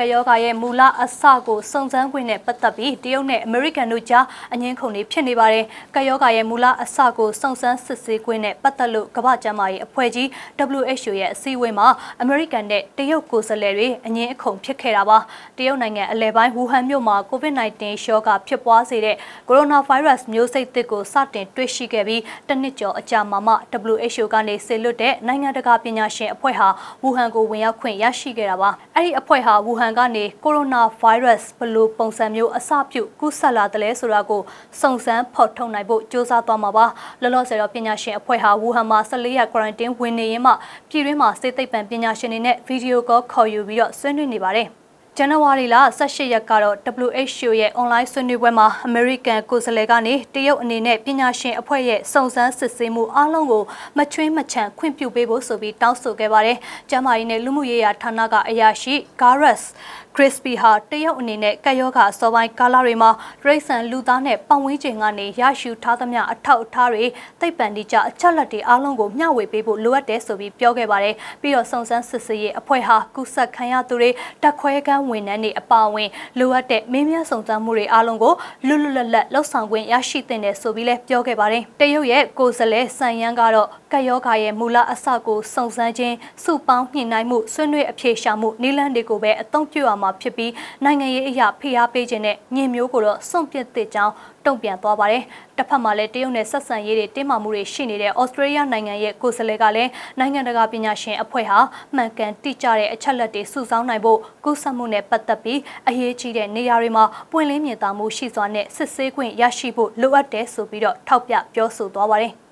ကရောဂါရဲ့မူလအစကိုစုံစမ်းခွင့်နဲ့ပတ်သက်ပြီးတရုတ်နဲ့အမေရိကန်တို့ကြားအငင်းခုန်တွေဖြစ်နေပါတယ်။ကရောဂါရဲ့မူလအစကိုစုံစမ်းစစ်ဆေးခွင့်နဲ့ပတ်သက်လို့ကမ္ဘာ့ကျန်းမာရေးအဖွဲ့ကြီး WHO ရဲ့အစည်းအဝေးမှာအမေရိကန်နဲ့တရုတ်ကိုယ်စားလှယ်တွေအငင်းအခုန်ဖြစ်ခဲ့တာပါ။တရုတ်နိုင်ငံအလဲပိုင်းဝူဟန်မြို့မှာ COVID-19 ရောဂါဖြစ်ပွားစေတဲ့ကိုရိုနာဗိုင်းရပ်စ်မျိုးစိတ်သစ်ကိုစတင်တွေ့ရှိခဲ့ပြီးတနှစ်ကျော်အကြာမှာမှ WHO ကနေဆင်လွတ်တဲ့နိုင်ငံတကာပညာရှင်အဖွဲ့ဟာဝူဟန်ကိုဝင်ရောက်ခွင့်ရရှိခဲ့တာပါ။အဲ့ဒီအဖွဲ့ဟာဝူဟန်န်ကနေကိုရိုနာဗိုင်းရပ်စ်ဘလို့ပုံစံမျိုးအစပြုကူးစက်လာတယ်လဲဆိုတာကိုစုံစမ်းဖော်ထုတ်နိုင်ဖို့စ조사သွားမှာပါလောလောဆယ်တော့ပညာရှင်အဖွဲ့ဟာဝူဟန်မှာ14ရက် quarantine ဝင်နေရင်မှပြည်တွင်းမှာစေသိပ်ပံပညာရှင်တွေနဲ့ဗီဒီယိုကောခေါ်ယူပြီးတော့ဆွေးနွေးနေပါတယ်။ဇန်နဝါရီလ18ရက်ကတော့ WHO ရဲ့ online ဆွေးနွေးပွဲမှာ American ကိုယ်စားလှယ်ကနေတရုတ်အနေနဲ့ပညာရှင်အဖွဲ့ရဲ့စုံစမ်းစစ်ဆေးမှုအားလုံးကိုမချွင်းမချန်ခွင့်ပြုပေးဖို့ဆိုပြီးတောင်းဆိုခဲ့ပါတယ်။ကျန်းမာရေးနဲ့လူမှုရေးရာဌာနကအရာရှိ Gareth Crispy ဟာတရုတ်အနေနဲ့ကယောဂအစောပိုင်းကာလတွေမှာရိတ်ဆန်လူသားနဲ့ပတ်ဝန်းကျင်ကနေရရှိထားသမျှအထောက်အထားတွေသိပ္ပံတိကျအချက်လက်တွေအားလုံးကိုမျှဝေပေးဖို့လိုအပ်တယ်ဆိုပြီးပြောခဲ့ပါတယ်။ပြီးတော့စုံစမ်းစစ်ဆေးရေးအဖွဲ့ဟာကူးစက်ခံရသူတွေတက်ခွဲကန်းဝန်ထမ်းတွေအပါအဝင်လိုအပ်တဲ့မင်းမြစုံစမ်းမှုတွေအားလုံးကိုလွတ်လွတ်လပ်လပ်လှုပ်ဆောင်ခွင့်ရရှိသင့်တယ်ဆိုပြီးလဲပြောခဲ့ပါတယ်။တရုတ်ရဲ့ကိုယ်စားလှယ်ဆန်ယန်းကတော့ကတ်ယောဂါရဲ့မူလအစကိုစုံစမ်းခြင်းစုပေါင်းညှိနှိုင်းမှုဆွေးနွေးအဖြေရှာမှုနည်းလမ်းတွေကိုပဲအသုံးပြုရမှာဖြစ်ပြီးနိုင်ငံရေးအရာဖိအားပေးခြင်းနဲ့ညင်မျိုးကိုတော့စွန့်ပစ်သင့်ကြောင်းတုံ့ပြန်သွားပါတယ်။တစ်ဖက်မှာလည်းတရုတ်နဲ့ဆက်ဆံရေးတွေတင်းမာမှုတွေရှိနေတဲ့ဩစတြေးလျနိုင်ငံရဲ့ကိုယ်စားလှယ်ကလည်းနိုင်ငံတကာပညာရှင်အဖွဲ့ဟာမှန်ကန်တိကျတဲ့အချက်လက်တွေစုဆောင်းနိုင်ဖို့ကူးစက်မှုနဲ့ပတ်သက်ပြီးအရေးကြီးတဲ့နေရာတွေမှာ ပွင့်လင်းမြင်သာမှုရှိစွာနဲ့စစ်ဆေးခွင့်ရရှိဖို့လိုအပ်တယ်ဆိုပြီးတော့ထောက်ပြပြောဆိုသွားပါတယ်။